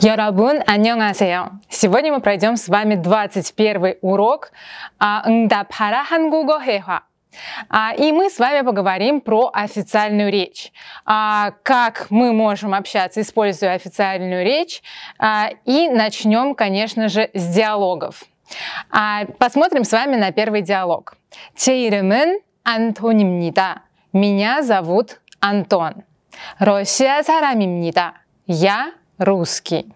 Ярабун, 안녕하세요. Сегодня мы пройдем с вами 21 урок а, «Ндапхара хангуго хехуа». А, и мы с вами поговорим про официальную речь. А, как мы можем общаться, используя официальную речь. И начнем, конечно же, с диалогов. А посмотрим с вами на первый диалог. 제 이름은 안톤입니다. Меня зовут Антон. 러시아 사람입니다. Я русский.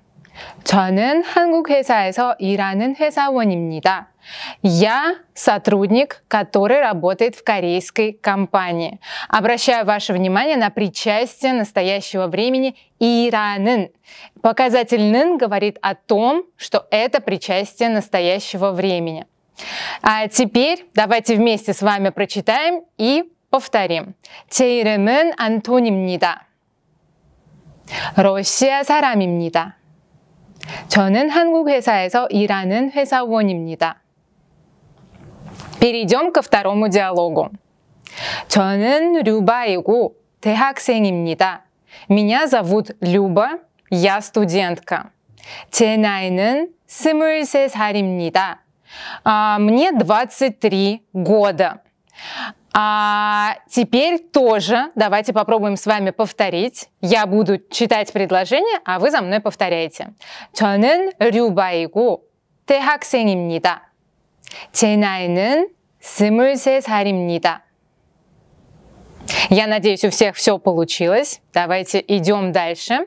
저는 한국 회사에서 일하는 회사원입니다. Я сотрудник, который работает в корейской компании. Обращаю ваше внимание на причастие настоящего времени «иранын». Показатель «нын» говорит о том, что это причастие настоящего времени. А теперь давайте вместе с вами прочитаем и повторим. 제 이름은 안톤입니다. 러시아 사람입니다. 저는 한국 회사에서 일하는 회사원입니다. Перейдем ко второму диалогу. 저는 Люба이고 대학생입니다. Меня зовут Люба, я студентка. 제 나이는 23살입니다. А, мне 23 года. А теперь тоже давайте попробуем с вами повторить. Я буду читать предложение, а вы за мной повторяете. 저는 류바이고 대학생입니다. 제 나이는 23살입니다. Я надеюсь, у всех все получилось. Давайте идем дальше.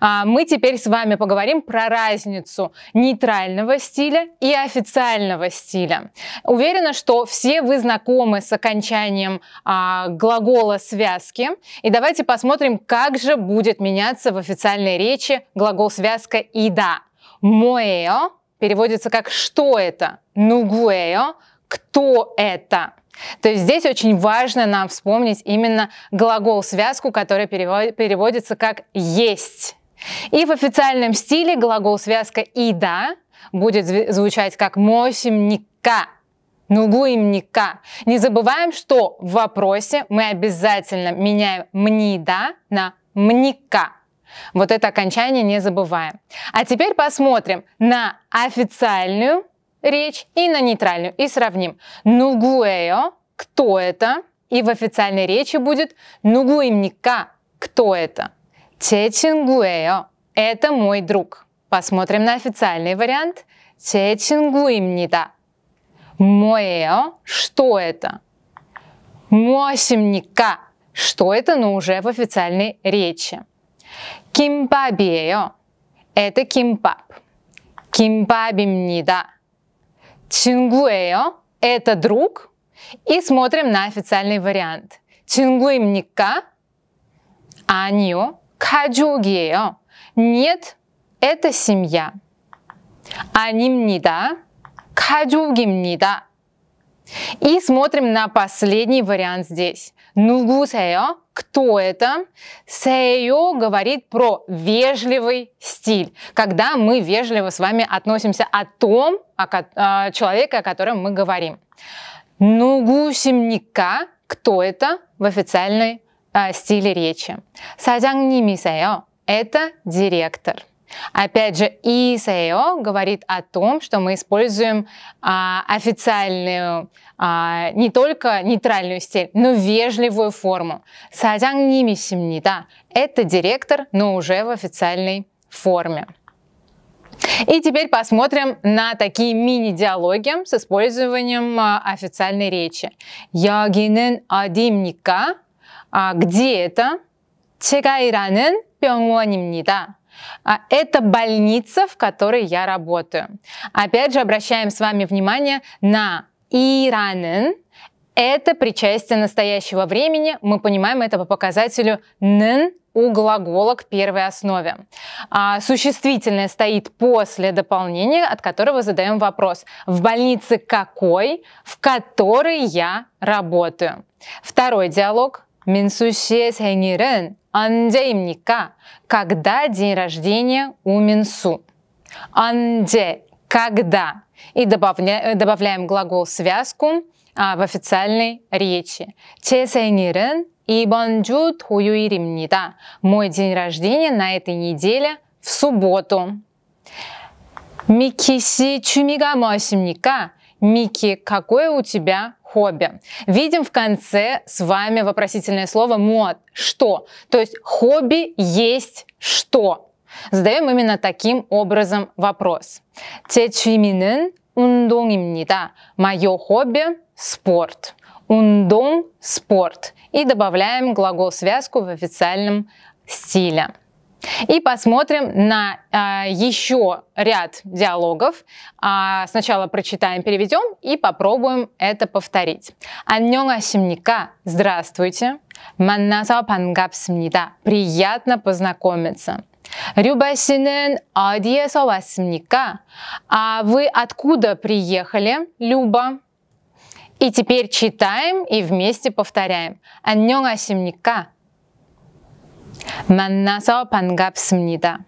А, мы теперь с вами поговорим про разницу нейтрального стиля и официального стиля. Уверена, что все вы знакомы с окончанием а, глагола связки. И давайте посмотрим, как же будет меняться в официальной речи глагол связка и да. Моео переводится как «что это?», нугуэйо, «кто это?». То есть здесь очень важно нам вспомнить именно глагол-связку, который переводится как «есть». И в официальном стиле глагол-связка «ида» будет звучать как «мосимника», «нугуимника». Не забываем, что в вопросе мы обязательно меняем «мнида» на «мника». Вот это окончание не забываем. А теперь посмотрим на официальную речь и на нейтральную и сравним. Нугуэо – кто это? И в официальной речи будет нугуимника – кто это? Чечингуэо – это мой друг. Посмотрим на официальный вариант. Тетингуимнита, Моэо – что это? Мосимника – что это, но уже в официальной речи. 김밥이에요. Это 김밥. 김밥입니다. 친구예요. Это друг. И смотрим на официальный вариант. 친구입니까? 아니요. 가족이에요. Нет, это семья. 아닙니다. 가족입니다. И смотрим на последний вариант здесь. 누구세요? кто это, Сэйо говорит про вежливый стиль, когда мы вежливо с вами относимся о том, о, о, о человеке, о котором мы говорим. Нугусимника, кто это в официальной э, стиле речи. Саджан Нимисэйо – это директор. Опять же, ИСЭО говорит о том, что мы используем а, официальную, а, не только нейтральную стиль, но вежливую форму. Саджан ними семнита. Это директор, но уже в официальной форме. И теперь посмотрим на такие мини-диалоги с использованием а, официальной речи. 여기는 Адимника А, где это? 제가 일하는 병원입니다. А, это больница, в которой я работаю. Опять же, обращаем с вами внимание на иранен. Это причастие настоящего времени. Мы понимаем это по показателю нн у глагола к первой основе. А существительное стоит после дополнения, от которого задаем вопрос. В больнице какой, в которой я работаю? Второй диалог – 민수 씨의 생일은 언제입니까? Когда день рождения у Минсу? 언제, когда. И добавля, добавляем глагол-связку а, в официальной речи. 제 생일은 이번 주 토요일입니다. Мой день рождения на этой неделе в субботу. 미키 씨 취미가 무엇입니까? 미키, какое у тебя хобби. Видим в конце с вами вопросительное слово «мод» – «что». То есть хобби есть «что». Задаем именно таким образом вопрос. 제 취미는 운동입니다. Мое хобби – спорт. Ундон – спорт. И добавляем глагол-связку в официальном стиле. И посмотрим на а, еще ряд диалогов. А, сначала прочитаем, переведем и попробуем это повторить. 안녕하십니까? Здравствуйте. 만나서 반갑습니다. Приятно познакомиться. Рюба 씨는 어디에서 왔습니까? А вы откуда приехали, Люба? И теперь читаем и вместе повторяем. 안녕하십니까? 만나서 반갑습니다.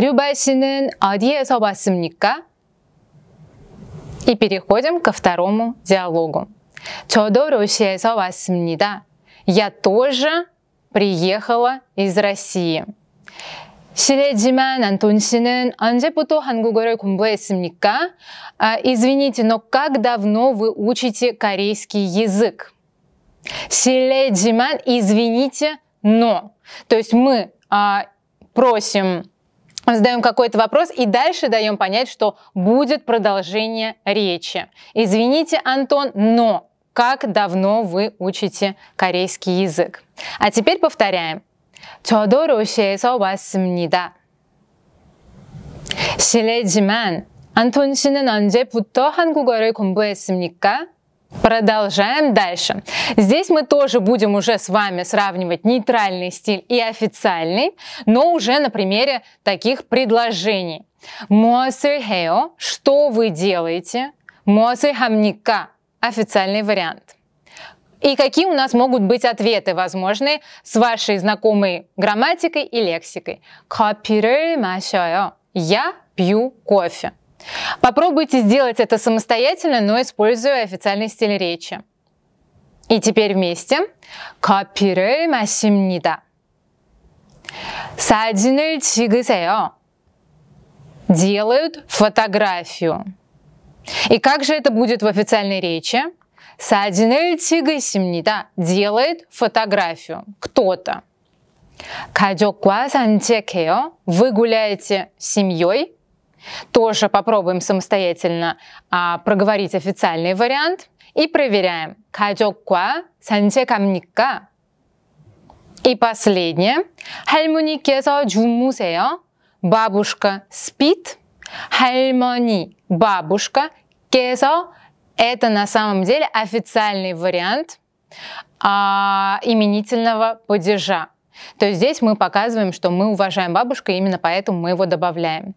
Рюбай 씨는 어디에서 봤습니까? И переходим ко второму диалогу. 저도 러시아에서 왔습니다. Я тоже приехала из России. 실례지만 안톤 씨는 언제부터 한국어를 공부했습니까? А, извините, но как давно вы учите корейский язык? 실례지만 извините, но. То есть мы а, просим задаем какой-то вопрос и дальше даем понять, что будет продолжение речи. Извините, Антон, но как давно вы учите корейский язык? А теперь повторяем. 저도 러시아에서 왔습니다. 실례지만 안톤 씨는 언제부터 한국어를 공부했습니까? Продолжаем дальше. Здесь мы тоже будем уже с вами сравнивать нейтральный стиль и официальный, но уже на примере таких предложений. Мосэхэо, что вы делаете? Мосэхамника, официальный вариант. И какие у нас могут быть ответы возможные с вашей знакомой грамматикой и лексикой? Копиры машаю. Я пью кофе. Попробуйте сделать это самостоятельно, но используя официальный стиль речи. И теперь вместе. 커피를 마십니다. 사진을 찍으세요. Делают фотографию. И как же это будет в официальной речи? 사진을 찍으십니다. Делает фотографию. Кто-то. 가족과 산책해요. Вы гуляете с семьей. Тоже попробуем самостоятельно а, проговорить официальный вариант и проверяем. 가족과 산책 И последнее. 할머니께서 주무세요? Бабушка спит? 할머니, бабушка, 께서 это на самом деле официальный вариант а, именительного падежа. То есть здесь мы показываем, что мы уважаем бабушку, и именно поэтому мы его добавляем.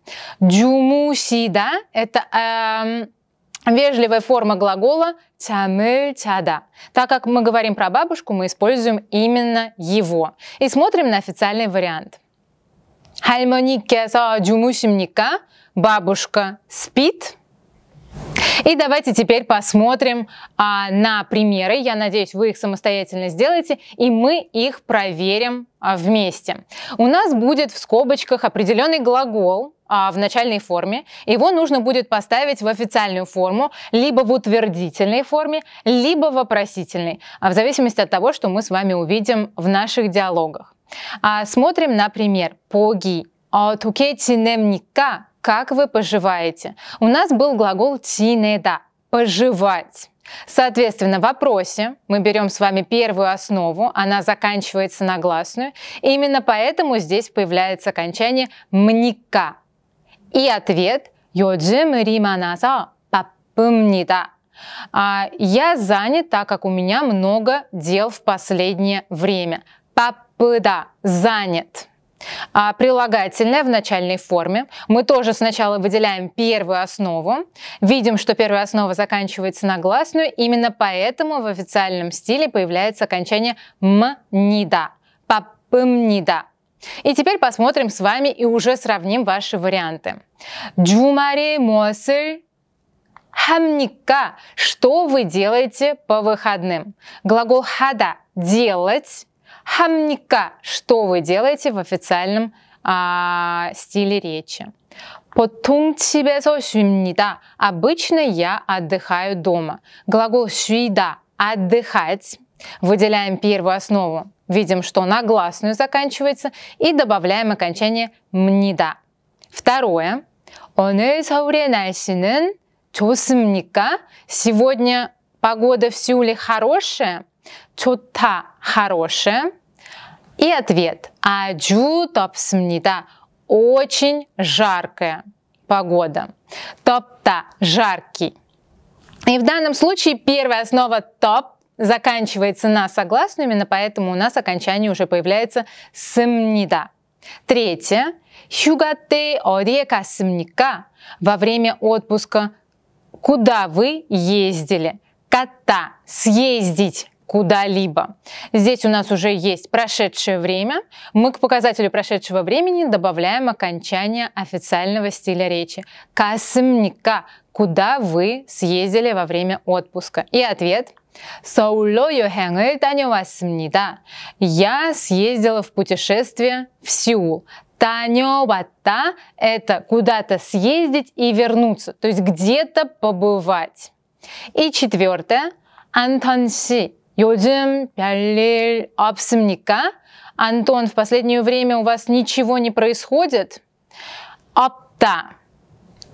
да? это эм, вежливая форма глагола тямыль тяда. Так как мы говорим про бабушку, мы используем именно его. И смотрим на официальный вариант. Хальмоникеса джумусимника – бабушка спит – и давайте теперь посмотрим а, на примеры. Я надеюсь, вы их самостоятельно сделаете, и мы их проверим а, вместе. У нас будет в скобочках определенный глагол а, в начальной форме. Его нужно будет поставить в официальную форму, либо в утвердительной форме, либо в вопросительной, а, в зависимости от того, что мы с вами увидим в наших диалогах. А, смотрим на пример. Поги. 어떻게 지냅니까? как вы поживаете. У нас был глагол тинеда – поживать. Соответственно, в вопросе мы берем с вами первую основу, она заканчивается на гласную. И именно поэтому здесь появляется окончание мника. И ответ «Йоджим риманаза папымнида». А, я занят, так как у меня много дел в последнее время. Папыда – занят. А прилагательное в начальной форме. Мы тоже сначала выделяем первую основу. Видим, что первая основа заканчивается на гласную. Именно поэтому в официальном стиле появляется окончание мнида. Папымнида. И теперь посмотрим с вами и уже сравним ваши варианты. Джумари мосыль хамника. Что вы делаете по выходным? Глагол хада – делать хамника, что вы делаете в официальном а, стиле речи. Потом 집에서 쉽니다. Обычно я отдыхаю дома. Глагол 쉬다 – отдыхать. Выделяем первую основу. Видим, что на гласную заканчивается и добавляем окончание мнида. Второе. 오늘 서울의 날씨는 좋습니까? Сегодня погода в Сеуле хорошая. 좋다 – хорошая. И ответ аджу 덥습니다. Очень жаркая погода. Топта – жаркий. И в данном случае первая основа топ заканчивается на согласную, именно поэтому у нас окончание уже появляется сымнида. Третье. Хюгате оре касымника. Во время отпуска куда вы ездили? Кота съездить куда-либо. Здесь у нас уже есть прошедшее время. Мы к показателю прошедшего времени добавляем окончание официального стиля речи. Касмника, куда вы съездили во время отпуска. И ответ 서울로 여행을 다녀왔습니다. Я съездила в путешествие в Сеул. Танёвата – это куда-то съездить и вернуться, то есть где-то побывать. И четвертое – Антонси 요즘 별일 없습니까? Антон, в последнее время у вас ничего не происходит? Опта.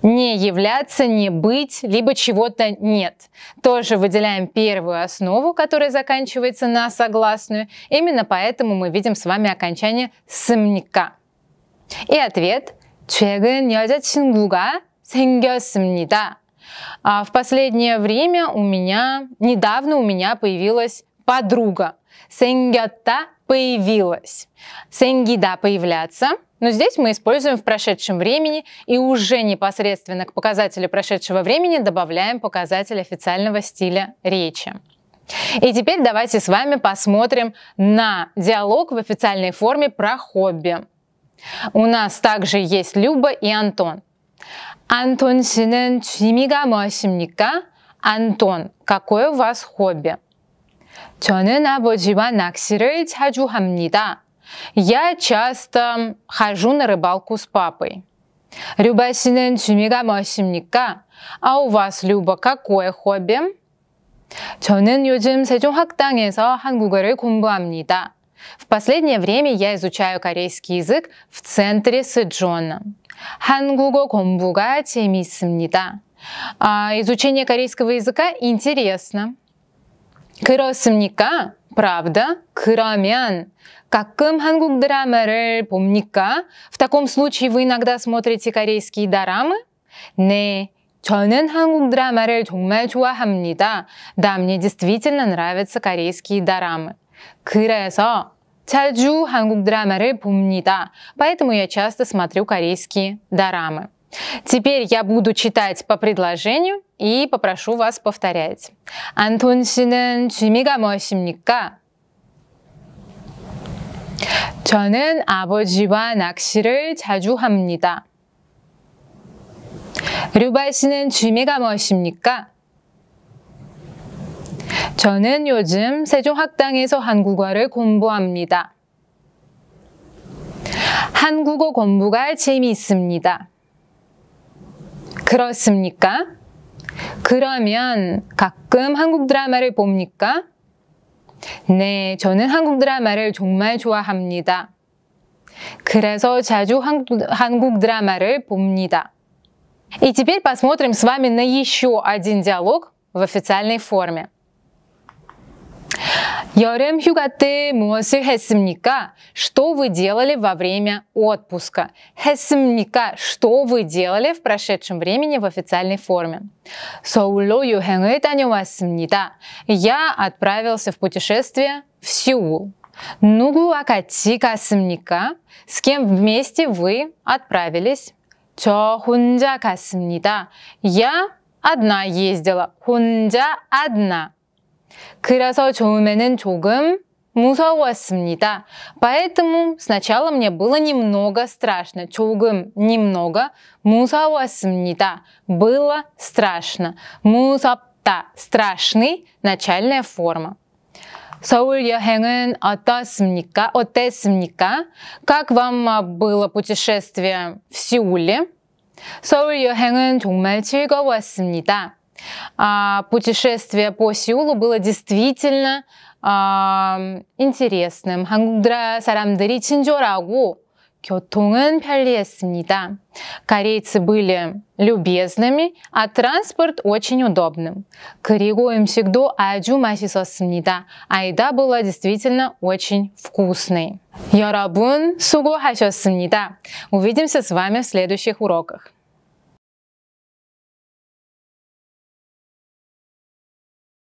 Не являться, не быть, либо чего-то нет. Тоже выделяем первую основу, которая заканчивается на согласную. Именно поэтому мы видим с вами окончание сомняка. И ответ. 최근 여자친구가 생겼습니다. А в последнее время у меня, недавно у меня появилась подруга. Сенгята появилась. Сэнгида появляться. Но здесь мы используем в прошедшем времени и уже непосредственно к показателю прошедшего времени добавляем показатель официального стиля речи. И теперь давайте с вами посмотрим на диалог в официальной форме про хобби. У нас также есть Люба и Антон. 안톤 씨는 취미가 무엇입니까? 안톤, какое у вас хобби? 저는 아버지와 낚시를 자주 합니다. Я часто хожу на рыбалку с папой. 류바 씨는 취미가 무엇입니까? А у вас, Люба, какое хобби? 저는 요즘 세종학당에서 한국어를 공부합니다. В последнее время я изучаю корейский язык в центре Сэджона. 한국어 공부가 재미있습니다. А изучение корейского языка интересно. 그렇습니까? Правда? 그러면 가끔 한국 드라마를 봅니까? В таком случае вы иногда смотрите корейские дорамы? 네, 저는 한국 드라마를 정말 좋아합니다. Да, мне действительно нравятся корейские дорамы. 그래서 Таджу хангук драмары бумнида, поэтому я часто смотрю корейские дорамы. Теперь я буду читать по предложению и попрошу вас повторять. Антон 씨는 취미가 무엇입니까? 저는 아버지와 낚시를 자주 합니다. 류바 씨는 취미가 무엇입니까? 저는 요즘 세종학당에서 한국어를 공부합니다. 한국어 공부가 재미있습니다. 그렇습니까? 그러면 가끔 한국 드라마를 봅니까? 네, 저는 한국 드라마를 정말 좋아합니다. 그래서 자주 한국, 한국 드라마를 봅니다. И теперь посмотрим с вами на еще один диалог в официальной форме. 여름 휴가 때 무엇을 했습니까? Что вы делали во время отпуска? 했습니까? Что вы делали в прошедшем времени в официальной форме? 서울로 여행을 다녀왔습니다. Я отправился в путешествие в Сеул. 누구와 같이 갔습니까? С кем вместе вы отправились? 저 혼자 갔습니다. Я одна ездила. 혼자 одна. 그래서 처음에는 조금 무서웠습니다. Поэтому сначала мне было немного страшно. 조금 немного 무서웠습니다. Было страшно. 무섭다 страшный начальная форма. 서울 여행은 어떻습니까? 어땠습니까? Как вам а, было путешествие в Сеуле? 서울 여행은 정말 즐거웠습니다. А, путешествие по Сеулу было действительно интересным. 한국나라 사람들이 친절하고 교통은 편리했습니다. Корейцы были любезными, а транспорт очень удобным. 그리고 음식도 아주 맛있었습니다. А еда была действительно очень вкусной. 여러분 수고하셨습니다. Увидимся с вами в следующих уроках.